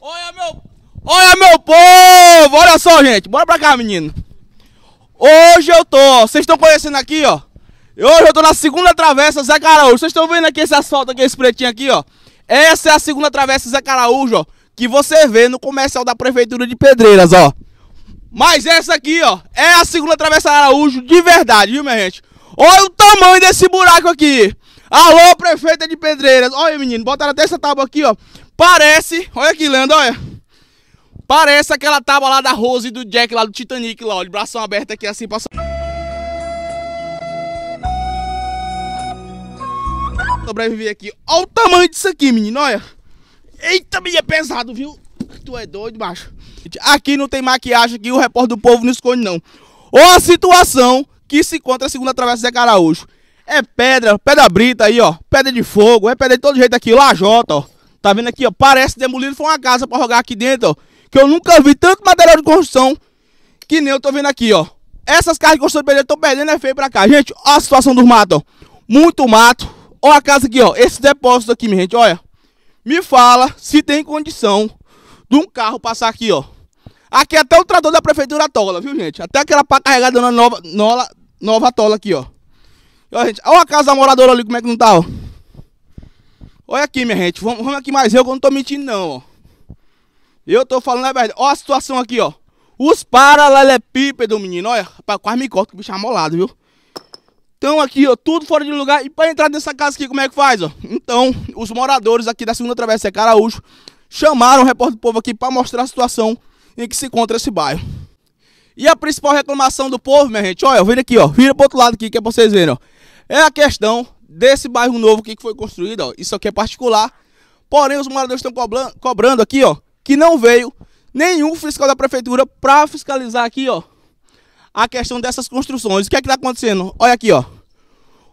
Olha meu, olha meu povo, olha só gente, bora pra cá menino. Hoje eu tô, vocês estão conhecendo aqui ó, hoje eu tô na segunda travessa Zé Caraújo, vocês estão vendo aqui esse asfalto aqui, esse pretinho aqui ó. Essa é a segunda travessa Zé Caraújo ó, que você vê no comercial da prefeitura de Pedreiras ó. Mas essa aqui ó, é a segunda travessa Araújo de verdade, viu minha gente. Olha o tamanho desse buraco aqui. Alô, prefeita de Pedreiras. Olha, menino, botaram até essa tábua aqui, ó. Parece, olha aqui, Leandro, olha. Parece aquela tábua lá da Rose e do Jack lá do Titanic lá, ó, de bração aberto aqui assim, passou. Sobreviver aqui. Olha o tamanho disso aqui, menino, olha. Eita, menino, é pesado, viu? Tu é doido, macho. Aqui não tem maquiagem, aqui o repórter do povo não esconde, não. Ou a situação que se encontra a segunda travessa de Caraújo. É pedra, pedra brita aí, ó. Pedra de fogo, é pedra de todo jeito aqui, lajota, ó. Tá vendo aqui, ó? Parece demolido, foi uma casa pra rogar aqui dentro, ó. Que eu nunca vi tanto material de construção que nem eu tô vendo aqui, ó. Essas casas de construção de pedreiro estão perdendo é feio pra cá. Gente, olha a situação dos matos, ó. Muito mato. Olha a casa aqui, ó. Esse depósito aqui, minha gente, olha. Me fala se tem condição de um carro passar aqui, ó. Aqui até o trator da prefeitura tola, viu, gente? Até aquela pá carregada na nova, nova, nova tola aqui, ó. Olha, gente, olha a casa da moradora ali, como é que não tá, ó. Olha aqui, minha gente. Vamos, vamos aqui mais eu, que eu não tô mentindo, não, ó. Eu tô falando a verdade. Olha a situação aqui, ó. Os paralelepípedos, menino. Olha, rapaz, quase me corta, que o bicho amolado, viu? Então aqui, ó, tudo fora de lugar. E pra entrar nessa casa aqui, como é que faz, ó? Então, os moradores aqui da segunda travessa Caraújo chamaram o repórter do povo aqui pra mostrar a situação em que se encontra esse bairro. E a principal reclamação do povo, minha gente, olha, vira aqui, ó. Vira pro outro lado aqui, que é pra vocês verem, ó é a questão desse bairro novo que foi construído, ó. Isso aqui é particular. Porém, os moradores estão cobrando, cobrando aqui, ó, que não veio nenhum fiscal da prefeitura para fiscalizar aqui, ó, a questão dessas construções. O que é que tá acontecendo? Olha aqui, ó.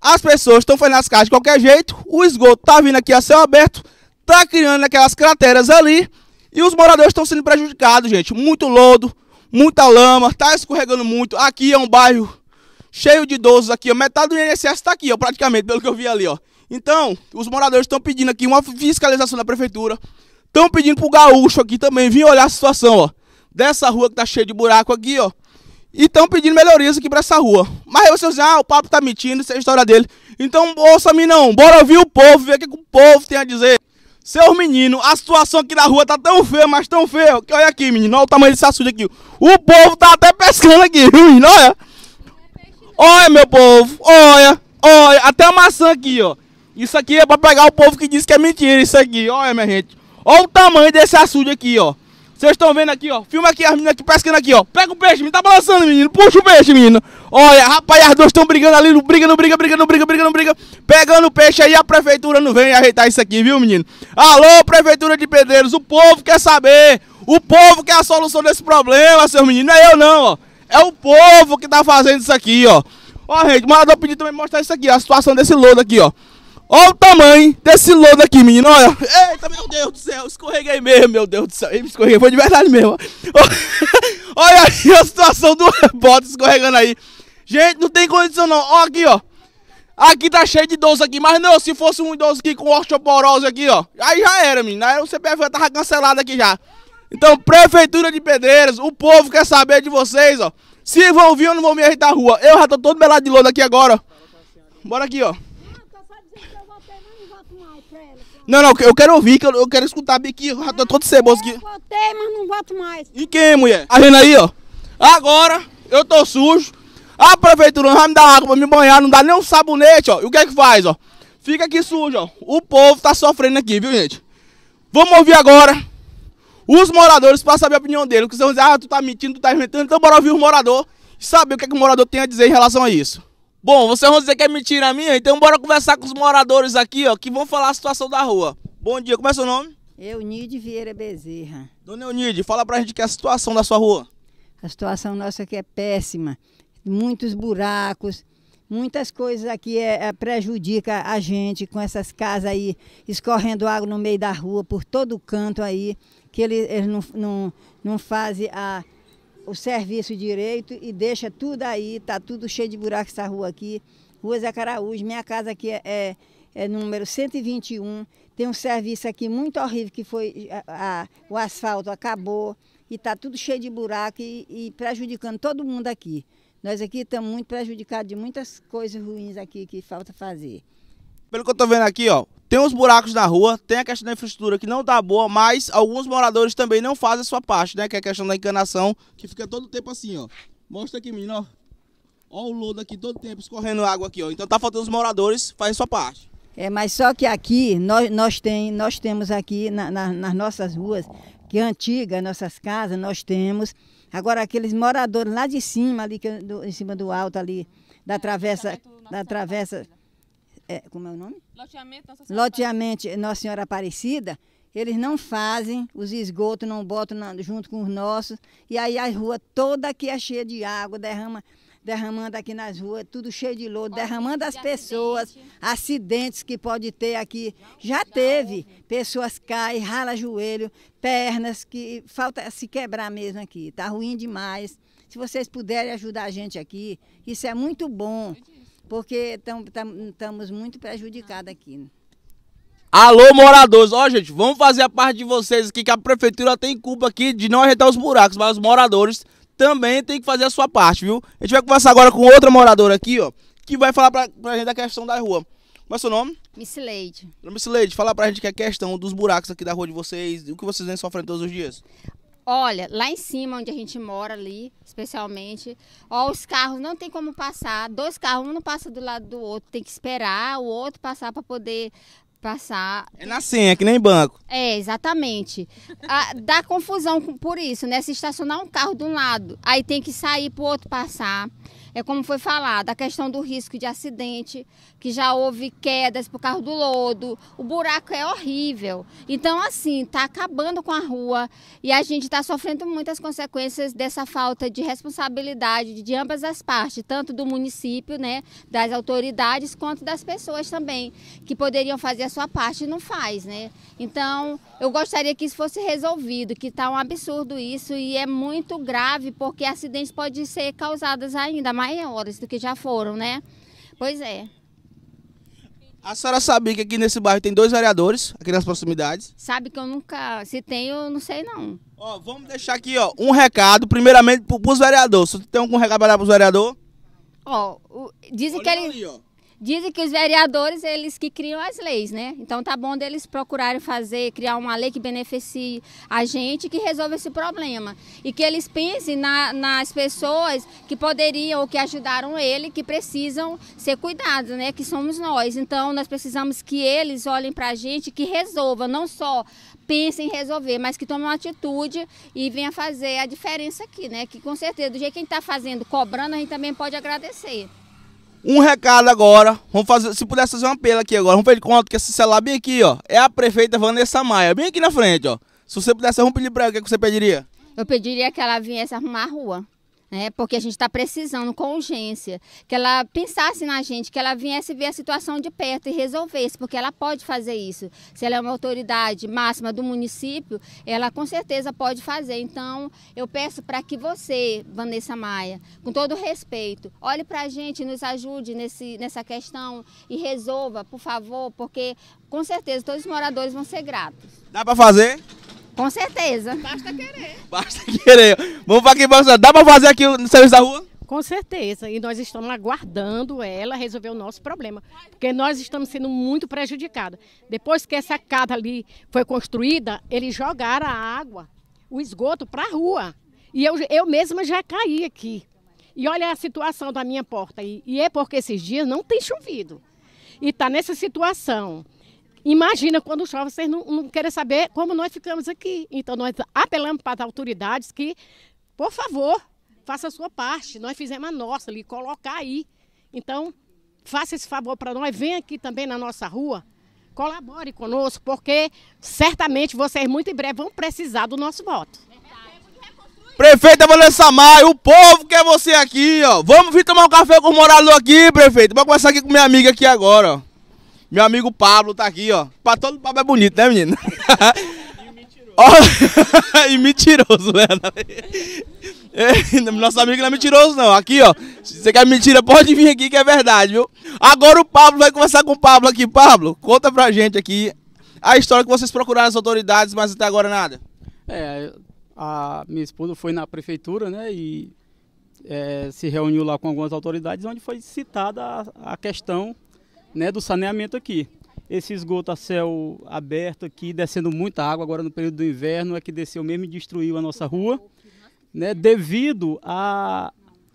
As pessoas estão fazendo as casas de qualquer jeito, o esgoto tá vindo aqui a céu aberto, tá criando aquelas crateras ali, e os moradores estão sendo prejudicados, gente. Muito lodo, muita lama, tá escorregando muito. Aqui é um bairro cheio de idosos aqui, ó. Metade do INSS está aqui, ó, praticamente, pelo que eu vi ali, ó. Então, os moradores estão pedindo aqui uma fiscalização da prefeitura. Estão pedindo pro gaúcho aqui também vir olhar a situação, ó. Dessa rua que tá cheia de buraco aqui, ó. E estão pedindo melhorias aqui pra essa rua. Mas aí vocês dizem, ah, o papo tá mentindo, isso é a história dele. Então, ouça-me não, bora ouvir o povo, ver o que, o povo tem a dizer. Seus meninos, a situação aqui na rua tá tão feia, mas tão feia, que olha aqui, menino, olha o tamanho desse açude aqui. O povo tá até pescando aqui, menino, olha. Olha, meu povo, olha, olha, até a maçã aqui, ó. Isso aqui é pra pegar o povo que diz que é mentira, isso aqui, olha, minha gente. Olha o tamanho desse açude aqui, ó. Vocês estão vendo aqui, ó. Filma aqui as meninas aqui pescando aqui, ó. Pega o peixe, menino. Tá balançando, menino. Puxa o peixe, menino. Olha, rapaz, as duas estão brigando ali. Não briga, não briga, briga, não briga, briga, não briga. Pegando o peixe aí, a prefeitura não vem ajeitar isso aqui, viu, menino? Alô, prefeitura de Pedreiros. O povo quer saber. O povo quer a solução desse problema, seus meninos. Não é eu, não, ó. É o povo que tá fazendo isso aqui, ó. Ó, gente, o morador pediu também mostrar isso aqui, a situação desse lodo aqui, ó. Olha o tamanho desse lodo aqui, menino, olha. Eita, meu Deus do céu, escorreguei mesmo, meu Deus do céu. Ele escorreguei, foi de verdade mesmo. olha aí a situação do rebote escorregando aí. Gente, não tem condição não. Ó aqui, ó. Aqui tá cheio de idoso aqui, mas não, se fosse um idoso aqui com osteoporose aqui, ó. Aí já era, menino. Aí o CPF tava cancelado aqui já. Então, Prefeitura de Pedreiras, o povo quer saber de vocês, ó. Se vão vir ou não vão me da rua. Eu já tô todo melado de lona aqui agora. Bora aqui, ó. Não, não, eu quero ouvir, que eu, quero escutar aqui, eu já tô todo ceboso aqui. Eu votei, mas não voto mais. E quem, mulher? Tá vendo aí, ó? Agora, eu tô sujo. A prefeitura não vai me dar água pra me banhar, não dá nem um sabonete, ó. E o que é que faz, ó? Fica aqui sujo, ó. O povo tá sofrendo aqui, viu, gente? Vamos ouvir agora os moradores para saber a opinião deles Que vocês vão dizer, ah, tu tá mentindo, tu tá inventando. Então bora ouvir o morador e saber o que, é que o morador tem a dizer em relação a isso. Bom, vocês vão dizer que é mentira minha, então bora conversar com os moradores aqui, ó, que vão falar a situação da rua. Bom dia, como é seu nome? Eunide Vieira Bezerra. Dona Eunide, fala pra gente que é a situação da sua rua. A situação nossa aqui é péssima. Muitos buracos, Muitas coisas aqui é, é, prejudica a gente com essas casas aí escorrendo água no meio da rua, por todo canto aí que eles, ele não, não, não fazem a, o serviço direito e deixa tudo aí, está tudo cheio de buraco essa rua aqui. Rua Zé Caraújo, minha casa aqui é, é, é número 121. Tem um serviço aqui muito horrível que foi a, a, o asfalto acabou e está tudo cheio de buraco e, e prejudicando todo mundo aqui. Nós aqui estamos muito prejudicados de muitas coisas ruins aqui que falta fazer. Pelo que eu tô vendo aqui, ó, tem uns buracos na rua, tem a questão da infraestrutura que não tá boa, mas alguns moradores também não fazem a sua parte, né? Que é a questão da encanação, que fica todo tempo assim, ó. Mostra aqui, menino, ó. Ó o lodo aqui todo tempo escorrendo água aqui, ó. Então tá faltando os moradores, fazem a sua parte. É, mas só que aqui, nós, nós, tem, nós temos aqui na, na, nas nossas ruas, que é antiga, nossas casas, nós temos. Agora, aqueles moradores lá de cima, ali, do, em cima do alto ali, da travessa, da travessa é, como é o nome? Loteamento Nossa Senhora, Loteamento Nossa Senhora Aparecida, eles não fazem, os esgotos não botam na, junto com os nossos, e aí a rua toda aqui é cheia de água, derrama, derramando aqui nas ruas, tudo cheio de lodo, derramando as de pessoas, acidente. acidentes que pode ter aqui. Já, já teve, houve. pessoas caem, rala joelho, pernas, que falta se quebrar mesmo aqui, tá ruim demais. Se vocês puderem ajudar a gente aqui, isso é muito bom porque estamos muito prejudicados aqui. Alô, moradores, ó, gente, vamos fazer a parte de vocês aqui, que a prefeitura tem culpa aqui de não arretar os buracos, mas os moradores também tem que fazer a sua parte, viu? A gente vai conversar agora com outra moradora aqui, ó, que vai falar pra, pra gente da questão da rua. Qual é o seu nome? Miss Leide. Miss Leide, fala pra gente que é a questão dos buracos aqui da rua de vocês, o que vocês vêm sofrendo todos os dias. Olha, lá em cima onde a gente mora ali, especialmente, ó, os carros não tem como passar. Dois carros, um não passa do lado do outro, tem que esperar o outro passar para poder passar. É na senha, que nem banco. É, exatamente. Ah, dá confusão por isso, né? Se estacionar um carro de um lado, aí tem que sair pro outro passar é como foi falado, a questão do risco de acidente, que já houve quedas por causa do lodo, o buraco é horrível. Então, assim, está acabando com a rua e a gente está sofrendo muitas consequências dessa falta de responsabilidade de ambas as partes, tanto do município, né, das autoridades, quanto das pessoas também, que poderiam fazer a sua parte e não faz, né? Então, eu gostaria que isso fosse resolvido, que está um absurdo isso e é muito grave porque acidentes podem ser causados ainda maiores do que já foram, né? Pois é. A senhora sabia que aqui nesse bairro tem dois vereadores, aqui nas proximidades? Sabe que eu nunca. Se tem, eu não sei não. Ó, vamos deixar aqui, ó, um recado, primeiramente, pros vereadores. Você tem algum recado para dar pros vereadores? Ó, o, dizem Olha que eles. Ali, ó. Dizem que os vereadores, eles que criam as leis, né? Então tá bom deles procurarem fazer, criar uma lei que beneficie a gente, que resolva esse problema. E que eles pensem na, nas pessoas que poderiam ou que ajudaram ele, que precisam ser cuidados, né? Que somos nós. Então nós precisamos que eles olhem pra gente, que resolva, não só pensem em resolver, mas que tomem uma atitude e venha fazer a diferença aqui, né? Que com certeza, do jeito que a gente tá fazendo, cobrando, a gente também pode agradecer. Um recado agora, vamos fazer, se pudesse fazer um apelo aqui agora, vamos pedir conta que esse celular bem aqui, ó, é a prefeita Vanessa Maia, bem aqui na frente, ó. Se você pudesse, vamos pedir pra ela, o que, é que você pediria? Eu pediria que ela viesse arrumar a rua né? Porque a gente está precisando com urgência que ela pensasse na gente, que ela viesse ver a situação de perto e resolvesse, porque ela pode fazer isso. Se ela é uma autoridade máxima do município, ela com certeza pode fazer. Então, eu peço para que você, Vanessa Maia, com todo respeito, olhe para a gente, nos ajude nesse, nessa questão e resolva, por favor, porque com certeza todos os moradores vão ser gratos. Dá para fazer? Com certeza. Basta querer. Basta querer. Vamos para aqui, dá para fazer aqui no serviço da rua? Com certeza. E nós estamos aguardando ela resolver o nosso problema. Porque nós estamos sendo muito prejudicados. Depois que essa casa ali foi construída, eles jogaram a água, o esgoto, para a rua. E eu, eu mesma já caí aqui. E olha a situação da minha porta aí. E é porque esses dias não tem chovido. E está nessa situação. Imagina quando chove, vocês não, não querem saber como nós ficamos aqui. Então nós apelamos para as autoridades que, por favor, faça a sua parte. Nós fizemos a nossa ali, colocar aí. Então, faça esse favor para nós, venha aqui também na nossa rua, colabore conosco, porque certamente vocês muito em breve vão precisar do nosso voto. Prefeita Valença Maia, o povo quer você aqui, ó. Vamos vir tomar um café com o morador aqui, prefeito. Vamos conversar aqui com minha amiga aqui agora, ó. Meu amigo Pablo tá aqui, ó. Pra todo Pablo é bonito, né, menino? Oh, e mentiroso, né? Nosso amigo não é mentiroso, não. Aqui, ó. Se você quer mentira, pode vir aqui que é verdade, viu? Agora o Pablo vai conversar com o Pablo aqui. Pablo, conta pra gente aqui a história que vocês procuraram as autoridades, mas até agora nada. É, a minha esposa foi na prefeitura, né? E é, se reuniu lá com algumas autoridades, onde foi citada a, a questão né, do saneamento aqui. Esse esgoto a céu aberto aqui, descendo muita água agora no período do inverno, é que desceu mesmo e destruiu a nossa rua, né, devido a,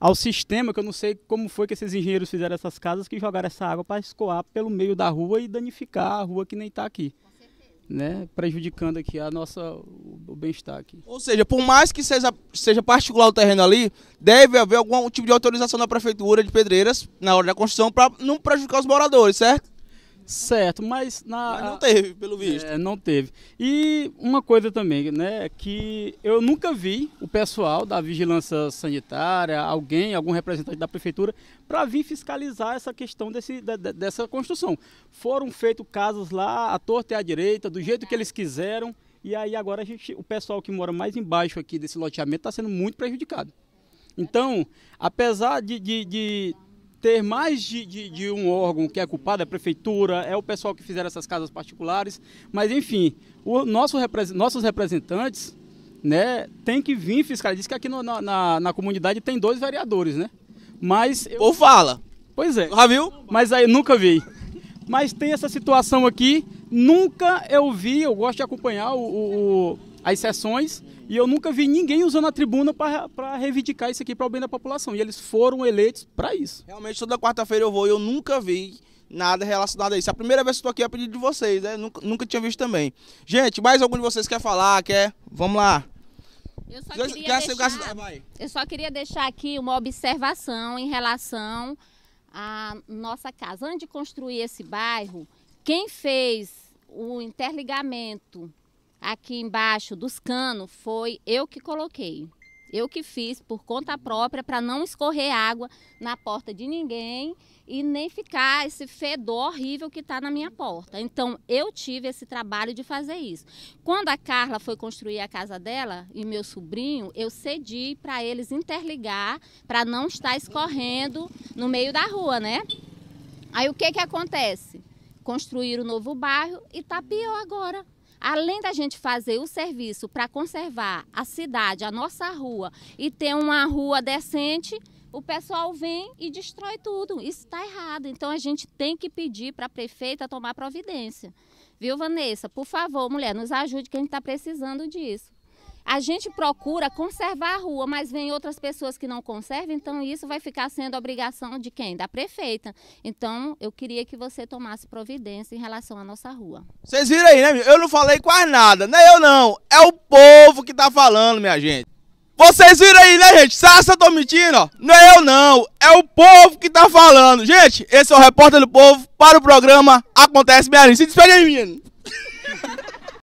ao sistema, que eu não sei como foi que esses engenheiros fizeram essas casas, que jogaram essa água para escoar pelo meio da rua e danificar a rua que nem está aqui né, prejudicando aqui a nossa o bem-estar aqui. Ou seja, por mais que seja, seja particular o terreno ali, deve haver algum tipo de autorização da prefeitura de Pedreiras na hora da construção para não prejudicar os moradores, certo? Certo, mas na mas não teve, pelo visto. É, não teve. E uma coisa também, né, que eu nunca vi o pessoal da vigilância sanitária, alguém, algum representante da prefeitura para vir fiscalizar essa questão desse, de, dessa construção. Foram feitos casos lá à torta e à direita, do jeito que eles quiseram, e aí agora gente, o pessoal que mora mais embaixo aqui desse loteamento está sendo muito prejudicado. Então, apesar de, de ter mais de, de, de, um órgão que é culpado, é a prefeitura, é o pessoal que fizeram essas casas particulares, mas enfim, o nosso, nossos representantes né, tem que vir fiscalizar. Diz que aqui no, na, na, comunidade tem dois vereadores, né? Mas. Eu... Ou fala! Pois é. Já viu? Mas aí nunca vi. Mas tem essa situação aqui. Nunca eu vi, eu gosto de acompanhar o, o, as sessões e eu nunca vi ninguém usando a tribuna para reivindicar isso aqui para o bem da população. E eles foram eleitos para isso. Realmente, toda quarta-feira eu vou e eu nunca vi nada relacionado a isso. A primeira vez que estou aqui é a pedido de vocês, né? Nunca, nunca tinha visto também. Gente, mais algum de vocês quer falar? Quer? Vamos lá. Eu só, queria quer deixar, eu só queria deixar aqui uma observação em relação à nossa casa. Antes de construir esse bairro, quem fez o interligamento aqui embaixo dos canos foi eu que coloquei. Eu que fiz por conta própria para não escorrer água na porta de ninguém e nem ficar esse fedor horrível que está na minha porta. Então eu tive esse trabalho de fazer isso. Quando a Carla foi construir a casa dela e meu sobrinho, eu cedi para eles interligar para não estar escorrendo no meio da rua, né? Aí o que que acontece? Construir o um novo bairro e tá pior agora além da gente fazer o serviço para conservar a cidade, a nossa rua e ter uma rua decente, o pessoal vem e destrói tudo. Isso está errado. Então a gente tem que pedir para a prefeita tomar providência. Viu, Vanessa? Por favor, mulher, nos ajude que a gente está precisando disso a gente procura conservar a rua, mas vem outras pessoas que não conservam, então isso vai ficar sendo obrigação de quem? Da prefeita. Então eu queria que você tomasse providência em relação à nossa rua. Vocês viram aí, né? Eu não falei quase nada, é eu não. É o povo que tá falando, minha gente. Vocês viram aí, né, gente? Sassa tô mentindo, ó. Não é eu não, é o povo que tá falando. Gente, esse é o repórter do povo para o programa Acontece Belém. Se despede aí, menino.